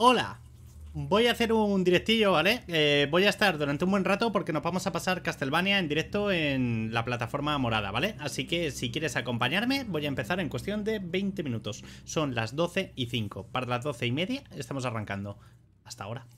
Hola, voy a hacer un directillo, ¿vale? Eh, voy a estar durante un buen rato porque nos vamos a pasar Castlevania en directo en la plataforma morada, ¿vale? Así que si quieres acompañarme, voy a empezar en cuestión de 20 minutos. Son las 12 y 5. Para las 12 y media estamos arrancando. Hasta ahora.